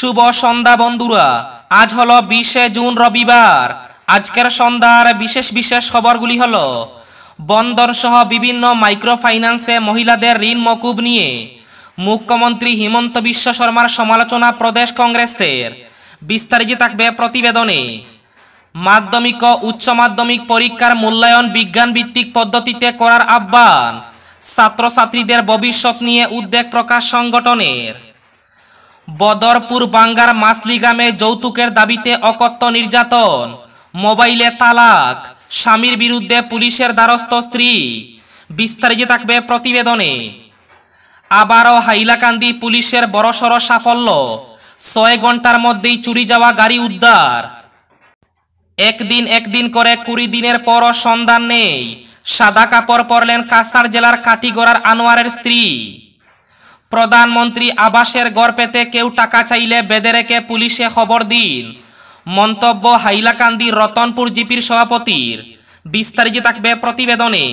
শুভ সন্ধ্যা বন্ধুরা আজ হলো বিশে জুন রবিবার আজকের সন্ধ্যার বিশেষ বিশেষ খবরগুলি হল বন্দর সহ বিভিন্ন মাইক্রো ফাইন্যান্সে মহিলাদের ঋণ মকুব নিয়ে মুখ্যমন্ত্রী হিমন্ত বিশ্ব শর্মার সমালোচনা প্রদেশ কংগ্রেসের বিস্তারিত থাকবে প্রতিবেদনে মাধ্যমিক ও উচ্চ মাধ্যমিক পরীক্ষার মূল্যায়ন বিজ্ঞান ভিত্তিক পদ্ধতিতে করার আহ্বান ছাত্রছাত্রীদের ভবিষ্যৎ নিয়ে উদ্বেগ প্রকাশ সংগঠনের বদরপুর বাঙ্গার মাসলি গ্রামে যৌতুকের দাবিতে অকথ্য নির্যাতন মোবাইলে তালাক স্বামীর বিরুদ্ধে পুলিশের দ্বারস্থ স্ত্রী বিস্তারিত থাকবে প্রতিবেদনে আবারও হাইলাকান্দি পুলিশের বড়সড় সাফল্য ছয় ঘন্টার মধ্যেই চুরি যাওয়া গাড়ি উদ্ধার একদিন একদিন করে কুড়ি দিনের পরও সন্ধান নেই সাদা কাপড় পরলেন কাসার জেলার কাটিগড়ার আনোয়ারের স্ত্রী প্রধানমন্ত্রী আবাসের গড় পেতে কেউ টাকা চাইলে বেঁধে রেখে পুলিশে খবর দিন মন্তব্য হাইলাকান্দি রতনপুর জিপির সভাপতির বিস্তারিত থাকবে প্রতিবেদনে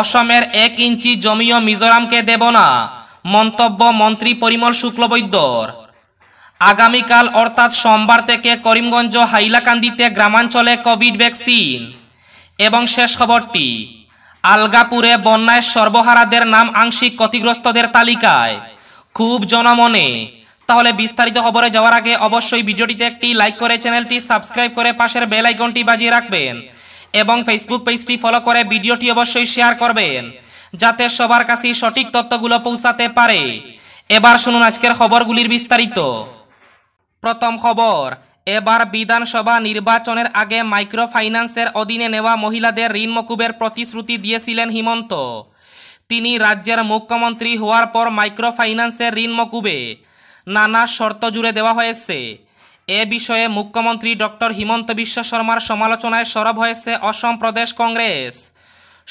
অসমের এক ইঞ্চি জমিও মিজোরামকে দেব না মন্তব্য মন্ত্রী পরিমল শুক্লবৈদ্যর আগামীকাল অর্থাৎ সোমবার থেকে করিমগঞ্জ হাইলাকান্দিতে গ্রামাঞ্চলে কোভিড ভ্যাকসিন এবং শেষ খবরটি আলগাপুরে বন্যায় সর্বহারাদের নাম আংশিক ক্ষতিগ্রস্তদের তালিকায় খুব জনমনে তাহলে বিস্তারিত খবরে যাওয়ার আগে অবশ্যই ভিডিওটিতে একটি লাইক করে চ্যানেলটি সাবস্ক্রাইব করে পাশের বেল আইকনটি বাজিয়ে রাখবেন এবং ফেসবুক পেজটি ফলো করে ভিডিওটি অবশ্যই শেয়ার করবেন যাতে সবার কাছে সঠিক তথ্যগুলো পৌঁছাতে পারে এবার শুনুন আজকের খবরগুলির বিস্তারিত প্রথম খবর এবার বিধানসভা নির্বাচনের আগে মাইক্রোফাইন্যান্সের অধীনে নেওয়া মহিলাদের ঋণ মকুবের প্রতিশ্রুতি দিয়েছিলেন হিমন্ত তিনি রাজ্যের মুখ্যমন্ত্রী হওয়ার পর মাইক্রোফাইন্যান্সের ঋণ মকুবে নানা শর্ত জুড়ে দেওয়া হয়েছে এ বিষয়ে মুখ্যমন্ত্রী ডক্টর হিমন্ত বিশ্ব শর্মার সমালোচনায় সরব হয়েছে অসম প্রদেশ কংগ্রেস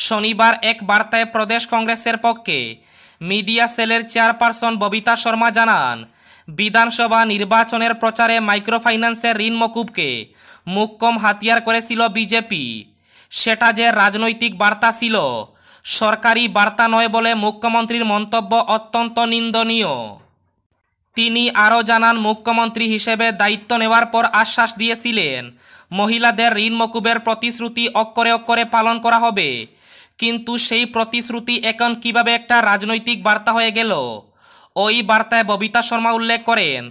শনিবার এক বার্তায় প্রদেশ কংগ্রেসের পক্ষে মিডিয়া সেলের চেয়ারপারসন ববিতা শর্মা জানান বিধানসভা নির্বাচনের প্রচারে মাইক্রোফাইন্যান্সের ঋণ মকুবকে কম হাতিয়ার করেছিল বিজেপি সেটা যে রাজনৈতিক বার্তা ছিল সরকারি বার্তা নয় বলে মুখ্যমন্ত্রীর মন্তব্য অত্যন্ত নিন্দনীয় তিনি আরও জানান মুখ্যমন্ত্রী হিসেবে দায়িত্ব নেওয়ার পর আশ্বাস দিয়েছিলেন মহিলাদের ঋণ মকুবের প্রতিশ্রুতি অক্ষরে অক্ষরে পালন করা হবে কিন্তু সেই প্রতিশ্রুতি এখন কিভাবে একটা রাজনৈতিক বার্তা হয়ে গেল ওই বার্তায় ববিতা শর্মা উল্লেখ করেন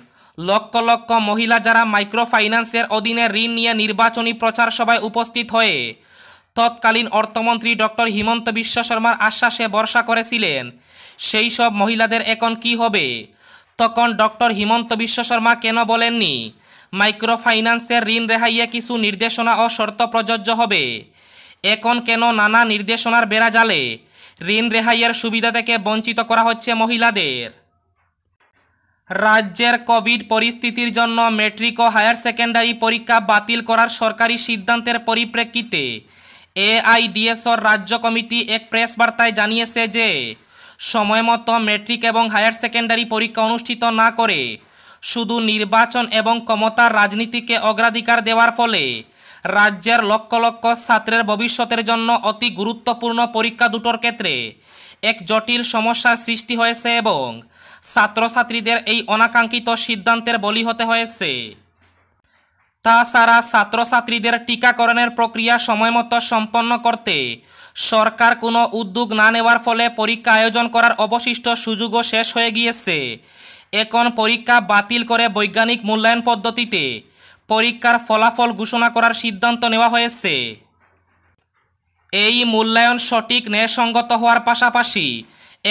লক্ষ লক্ষ মহিলা যারা মাইক্রো ফাইন্যান্সের অধীনে ঋণ নিয়ে নির্বাচনী প্রচার সভায় উপস্থিত হয়ে তৎকালীন অর্থমন্ত্রী ডক্টর হিমন্ত বিশ্ব শর্মার আশ্বাসে বর্ষা করেছিলেন সেই সব মহিলাদের এখন কি হবে তখন ডক্টর হিমন্ত বিশ্ব শর্মা কেন বলেননি মাইক্রো ফাইন্যান্সের ঋণ রেহাইয়ে কিছু নির্দেশনা ও শর্ত প্রযোজ্য হবে এখন কেন নানা নির্দেশনার বেড়া জালে ঋণ রেহাইয়ের সুবিধা থেকে বঞ্চিত করা হচ্ছে মহিলাদের রাজ্যের কোভিড পরিস্থিতির জন্য মেট্রিক ও হায়ার সেকেন্ডারি পরীক্ষা বাতিল করার সরকারি সিদ্ধান্তের পরিপ্রেক্ষিতে এআইডিএসর রাজ্য কমিটি এক প্রেস বার্তায় জানিয়েছে যে সময়মতো মেট্রিক এবং হায়ার সেকেন্ডারি পরীক্ষা অনুষ্ঠিত না করে শুধু নির্বাচন এবং ক্ষমতার রাজনীতিকে অগ্রাধিকার দেওয়ার ফলে রাজ্যের লক্ষ লক্ষ ছাত্রের ভবিষ্যতের জন্য অতি গুরুত্বপূর্ণ পরীক্ষা দুটোর ক্ষেত্রে এক জটিল সমস্যার সৃষ্টি হয়েছে এবং ছাত্রছাত্রীদের এই অনাকাঙ্ক্ষিত সিদ্ধান্তের বলি হতে হয়েছে তাছাড়া ছাত্রছাত্রীদের টিকাকরণের প্রক্রিয়া সময়মতো সম্পন্ন করতে সরকার কোনো উদ্যোগ না নেওয়ার ফলে পরীক্ষা আয়োজন করার অবশিষ্ট সুযোগও শেষ হয়ে গিয়েছে এখন পরীক্ষা বাতিল করে বৈজ্ঞানিক মূল্যায়ন পদ্ধতিতে পরীক্ষার ফলাফল ঘোষণা করার সিদ্ধান্ত নেওয়া হয়েছে এই মূল্যায়ন সঠিক ন্যায়সঙ্গত হওয়ার পাশাপাশি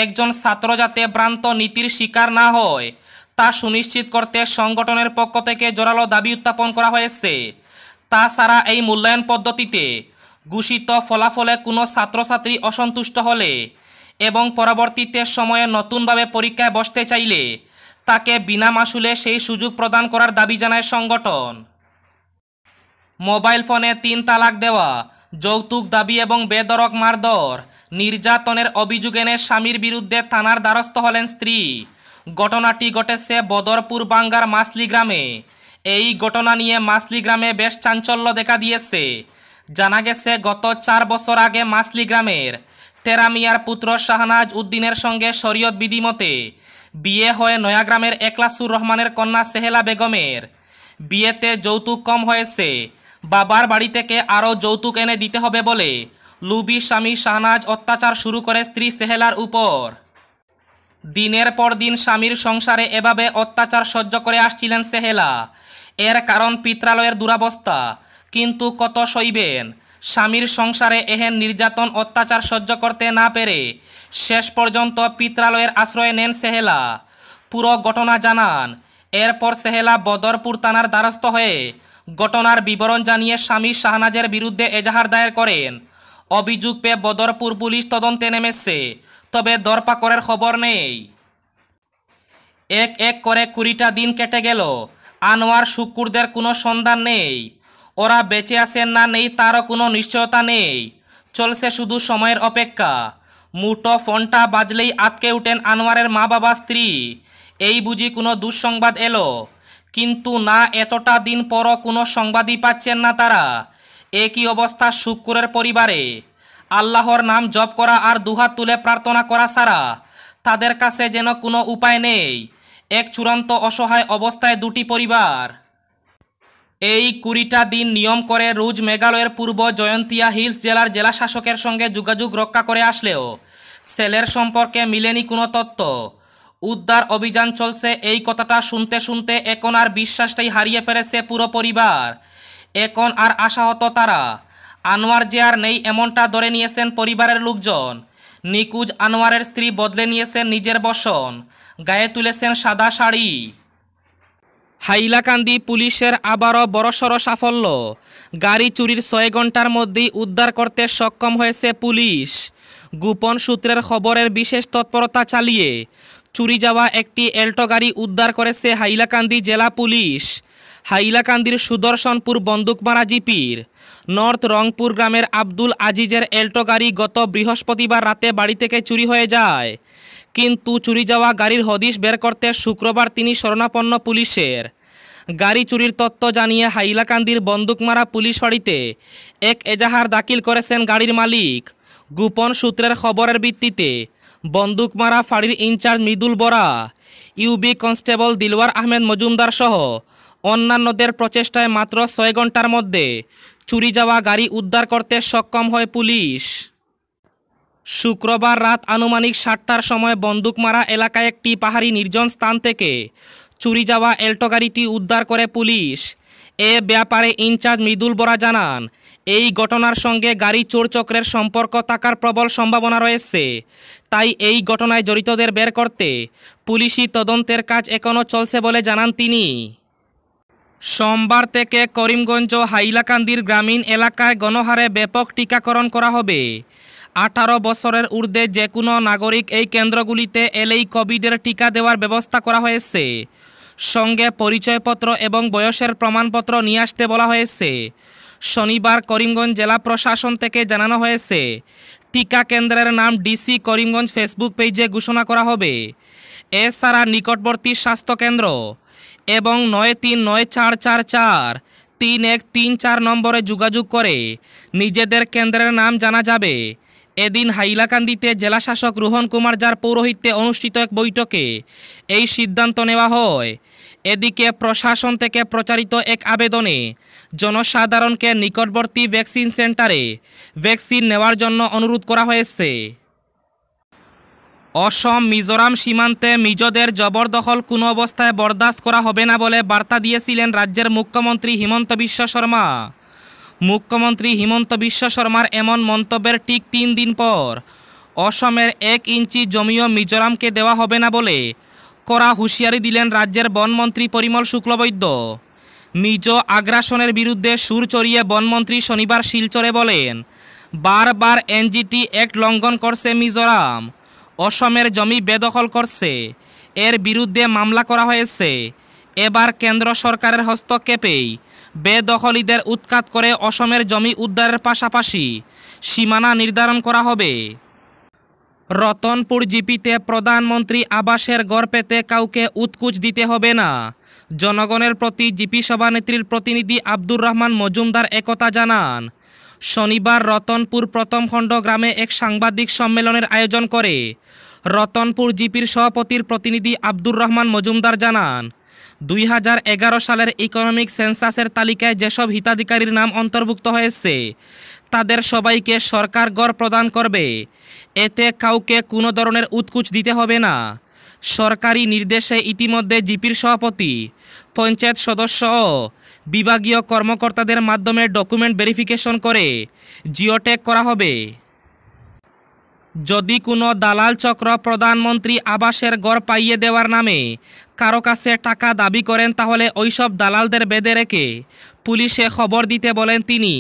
একজন ছাত্র যাতে ভ্রান্ত নীতির শিকার না হয় তা সুনিশ্চিত করতে সংগঠনের পক্ষ থেকে জোরালো দাবি উত্থাপন করা হয়েছে তাছাড়া এই মূল্যায়ন পদ্ধতিতে ঘোষিত ফলাফলে কোনো ছাত্রছাত্রী অসন্তুষ্ট হলে এবং পরবর্তীতে সময়ে নতুনভাবে পরীক্ষায় বসতে চাইলে তাকে বিনা মাসুলে সেই সুযোগ প্রদান করার দাবি জানায় সংগঠন মোবাইল ফোনে তিন তালাক দেওয়া যৌতুক দাবি এবং বেদরক মারদর নির্যাতনের অভিযোগ এনে স্বামীর বিরুদ্ধে থানার দ্বারস্থ হলেন স্ত্রী ঘটনাটি ঘটেছে বদরপুর বাঙ্গার মাসলি গ্রামে এই ঘটনা নিয়ে মাসলি গ্রামে বেশ চাঞ্চল্য দেখা দিয়েছে জানা গেছে গত চার বছর আগে মাসলি গ্রামের তেরামিয়ার পুত্র শাহনাজ উদ্দিনের সঙ্গে শরীয়ত বিধিমতে বিয়ে হয়ে নয়াগ্রামের একলাসুর রহমানের কন্যা সেহেলা বেগমের বিয়েতে যৌতুক কম হয়েছে বাবার বাড়ি থেকে আরও যৌতুক এনে দিতে হবে বলে লুবি স্বামী শাহনাজ অত্যাচার শুরু করে স্ত্রী সেহেলার উপর দিনের পর দিন স্বামীর সংসারে এভাবে অত্যাচার সহ্য করে আসছিলেন সেহেলা এর কারণ পিত্রালয়ের দুরাবস্থা কিন্তু কত সইবেন স্বামীর সংসারে এহেন নির্যাতন অত্যাচার সহ্য করতে না পেরে শেষ পর্যন্ত পিত্রালয়ের আশ্রয় নেন সেহেলা পুরো ঘটনা জানান এরপর সেহেলা বদরপুর থানার দ্বারস্থ হয়ে ঘটনার বিবরণ জানিয়ে স্বামী শাহনাজের বিরুদ্ধে এজাহার দায়ের করেন অভিযোগ পেয়ে বদরপুর পুলিশ তদন্তে নেমেছে তবে দরপাকরের খবর নেই এক এক করে কুড়িটা দিন কেটে গেল আনোয়ার শুকুরদের কোনো সন্ধান নেই ওরা বেঁচে আছেন না নেই তারও কোনো নিশ্চয়তা নেই চলছে শুধু সময়ের অপেক্ষা মুটো ফোনটা বাজলেই আটকে উঠেন আনোয়ারের মা বাবা স্ত্রী এই বুঝি কোনো দুঃসংবাদ এলো কিন্তু না এতটা দিন পরও কোনো সংবাদই পাচ্ছেন না তারা একই অবস্থা শুক্রের পরিবারে আল্লাহর নাম জপ করা আর দুহাত তুলে প্রার্থনা করা ছাড়া তাদের কাছে যেন কোনো উপায় নেই এক চূড়ান্ত অসহায় অবস্থায় দুটি পরিবার এই কুড়িটা দিন নিয়ম করে রুজ মেঘালয়ের পূর্ব জয়ন্তিয়া হিলস জেলার জেলা শাসকের সঙ্গে যোগাযোগ রক্ষা করে আসলেও সেলের সম্পর্কে মিলেনি কোনো তত্ত্ব উদ্ধার অভিযান চলছে এই কথাটা শুনতে শুনতে এখন আর বিশ্বাসটাই হারিয়ে ফেলেছে পুরো পরিবার এখন আর আশাহত তারা আনোয়ার যে আর নেই এমনটা ধরে নিয়েছেন পরিবারের লোকজন নিকুজ আনোয়ারের স্ত্রী বদলে নিয়েছেন নিজের বসন গায়ে তুলেছেন সাদা শাড়ি হাইলাকান্দি পুলিশের আবারও বড়সড় সাফল্য গাড়ি চুরির ছয় ঘন্টার মধ্যেই উদ্ধার করতে সক্ষম হয়েছে পুলিশ গোপন সূত্রের খবরের বিশেষ তৎপরতা চালিয়ে চুরি যাওয়া একটি এল্টো গাড়ি উদ্ধার করেছে হাইলাকান্দি জেলা পুলিশ হাইলাকান্দির সুদর্শনপুর বন্দুকমারা জিপির নর্থ রংপুর গ্রামের আব্দুল আজিজের এল্টো গাড়ি গত বৃহস্পতিবার রাতে বাড়ি থেকে চুরি হয়ে যায় কিন্তু চুরি যাওয়া গাড়ির হদিশ বের করতে শুক্রবার তিনি শরণাপন্ন পুলিশের গাড়ি চুরির তত্ত্ব জানিয়ে হাইলাকান্দির বন্দুকমারা পুলিশ বাড়িতে এক এজাহার দাখিল করেছেন গাড়ির মালিক গোপন সূত্রের খবরের ভিত্তিতে বন্দুকমারা ফাঁড়ির incharge Mridul Bora UB constable Dilwar Ahmed Majumdar সহ অন্যান্যদের প্রচেষ্টায় মাত্র ছয় ঘন্টার মধ্যে চুরি যাওয়া গাড়ি উদ্ধার করতে সক্ষম হয় পুলিশ শুক্রবার রাত আনুমানিক সাতটার সময় বন্দুকমারা এলাকায় একটি পাহাড়ি নির্জন স্থান থেকে চুরি যাওয়া এল্টো গাড়িটি উদ্ধার করে পুলিশ এ ব্যাপারে ইনচার্জ মৃদুল বরা জানান এই ঘটনার সঙ্গে গাড়ি চোর চক্রের সম্পর্ক থাকার প্রবল সম্ভাবনা রয়েছে তাই এই ঘটনায় জড়িতদের বের করতে পুলিশি তদন্তের কাজ এখনও চলছে বলে জানান তিনি সোমবার থেকে করিমগঞ্জ হাইলাকান্দির গ্রামীণ এলাকায় গণহারে ব্যাপক টিকাকরণ করা হবে আঠারো বছরের ঊর্ধ্বে যে কোনো নাগরিক এই কেন্দ্রগুলিতে এলেই কোভিডের টিকা দেওয়ার ব্যবস্থা করা হয়েছে সঙ্গে পরিচয়পত্র এবং বয়সের প্রমাণপত্র নিয়ে আসতে বলা হয়েছে শনিবার করিমগঞ্জ জেলা প্রশাসন থেকে জানানো হয়েছে টিকা কেন্দ্রের নাম ডিসি করিমগঞ্জ ফেসবুক পেজে ঘোষণা করা হবে এছাড়া নিকটবর্তী স্বাস্থ্যকেন্দ্র এবং নয় তিন নয় চার চার চার তিন এক তিন চার নম্বরে যোগাযোগ করে নিজেদের কেন্দ্রের নাম জানা যাবে এদিন হাইলাকান্দিতে জেলাশাসক রোহন কুমার যার পৌরোহিত্যে অনুষ্ঠিত এক বৈঠকে এই সিদ্ধান্ত নেওয়া হয় এদিকে প্রশাসন থেকে প্রচারিত এক আবেদনে জনসাধারণকে নিকটবর্তী ভ্যাকসিন সেন্টারে ভ্যাকসিন নেওয়ার জন্য অনুরোধ করা হয়েছে অসম মিজোরাম সীমান্তে মিজোদের জবরদখল কোনো অবস্থায় বরদাস্ত করা হবে না বলে বার্তা দিয়েছিলেন রাজ্যের মুখ্যমন্ত্রী হিমন্ত বিশ্ব শর্মা মুখ্যমন্ত্রী হিমন্ত বিশ্ব শর্মার এমন মন্তব্যের ঠিক তিন দিন পর অসমের এক ইঞ্চি জমিও মিজোরামকে দেওয়া হবে না বলে করা হুঁশিয়ারি দিলেন রাজ্যের বনমন্ত্রী পরিমল শুক্লবৈদ্য নিজ আগ্রাসনের বিরুদ্ধে সুর চড়িয়ে বনমন্ত্রী শনিবার শিলচরে বলেন বারবার এনজিটি অ্যাক্ট লঙ্ঘন করছে মিজোরাম অসমের জমি বেদখল করছে এর বিরুদ্ধে মামলা করা হয়েছে এবার কেন্দ্র সরকারের হস্তক্ষেপেই বেদখলীদের উৎখাত করে অসমের জমি উদ্ধারের পাশাপাশি সীমানা নির্ধারণ করা হবে রতনপুর জিপিতে প্রধানমন্ত্রী আবাসের গড় পেতে কাউকে উৎকুচ দিতে হবে না জনগণের প্রতি জিপি সভানেত্রীর প্রতিনিধি আব্দুর রহমান মজুমদার একথা জানান শনিবার রতনপুর প্রথম খণ্ড গ্রামে এক সাংবাদিক সম্মেলনের আয়োজন করে রতনপুর জিপির সভাপতির প্রতিনিধি আব্দুর রহমান মজুমদার জানান দুই সালের ইকোনমিক সেন্সাসের তালিকায় যেসব হিতাধিকারীর নাম অন্তর্ভুক্ত হয়েছে তাদের সবাইকে সরকার গড় প্রদান করবে এতে কাউকে কোনো ধরনের উৎকুচ দিতে হবে না সরকারি নির্দেশে ইতিমধ্যে জিপির সভাপতি পঞ্চায়েত সদস্য বিভাগীয় কর্মকর্তাদের মাধ্যমে ডকুমেন্ট ভেরিফিকেশন করে জিওটেক করা হবে যদি কোনো দালাল চক্র প্রধানমন্ত্রী আবাসের গড় পাইয়ে দেওয়ার নামে কারো কাছে টাকা দাবি করেন তাহলে ওইসব দালালদের বেঁধে রেখে পুলিশে খবর দিতে বলেন তিনি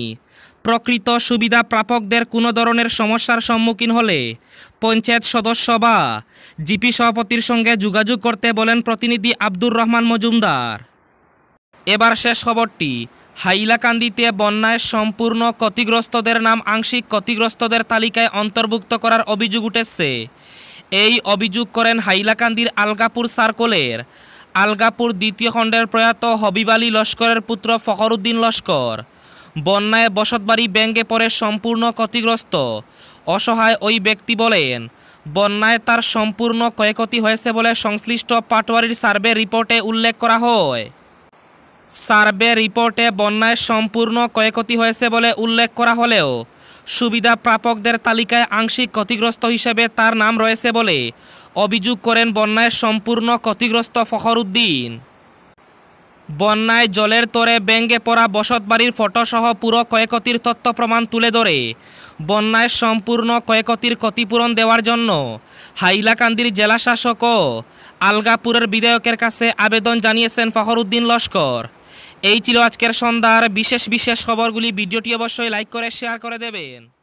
প্রকৃত সুবিধা প্রাপকদের কোনো ধরনের সমস্যার সম্মুখীন হলে পঞ্চায়েত সদস্য বা জিপি সভাপতির সঙ্গে যোগাযোগ করতে বলেন প্রতিনিধি আব্দুর রহমান মজুমদার এবার শেষ খবরটি হাইলাকান্দিতে বন্যায় সম্পূর্ণ ক্ষতিগ্রস্তদের নাম আংশিক ক্ষতিগ্রস্তদের তালিকায় অন্তর্ভুক্ত করার অভিযোগ উঠেছে এই অভিযোগ করেন হাইলাকান্দির আলগাপুর সার্কলের আলগাপুর দ্বিতীয় খণ্ডের প্রয়াত হবিবালী লস্করের পুত্র ফখরউদ্দিন লস্কর বন্যায় বসতবাড়ি ব্যাঙ্গে পড়ে সম্পূর্ণ ক্ষতিগ্রস্ত অসহায় ওই ব্যক্তি বলেন বন্যায় তার সম্পূর্ণ ক্ষয়ক্ষতি হয়েছে বলে সংশ্লিষ্ট পাটোয়ারির সার্ভে রিপোর্টে উল্লেখ করা হয় সার্ভে রিপোর্টে বন্যায় সম্পূর্ণ ক্ষয়ক্ষতি হয়েছে বলে উল্লেখ করা হলেও সুবিধা প্রাপকদের তালিকায় আংশিক ক্ষতিগ্রস্ত হিসেবে তার নাম রয়েছে বলে অভিযোগ করেন বন্যায় সম্পূর্ণ ক্ষতিগ্রস্ত ফখরউদ্দিন বন্যায় জলের তরে ব্যঙ্গে পড়া বসতবাড়ির ফটোসহ পুরো ক্ষয়ক্ষতির তথ্য প্রমাণ তুলে ধরে বন্যায় সম্পূর্ণ ক্ষয়ক্ষতির ক্ষতিপূরণ দেওয়ার জন্য হাইলাকান্দির জেলাশাসক ও আলগাপুরের বিধায়কের কাছে আবেদন জানিয়েছেন ফখরুদ্দিন লস্কর এই ছিল আজকের সন্ধ্যার বিশেষ বিশেষ খবরগুলি ভিডিওটি অবশ্যই লাইক করে শেয়ার করে দেবেন